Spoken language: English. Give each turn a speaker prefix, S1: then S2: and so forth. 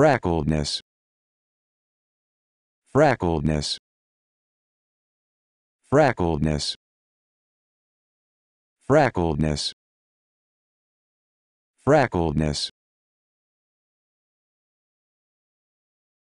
S1: Frackledness. Frackledness. Frackledness. Frackledness. Frackledness.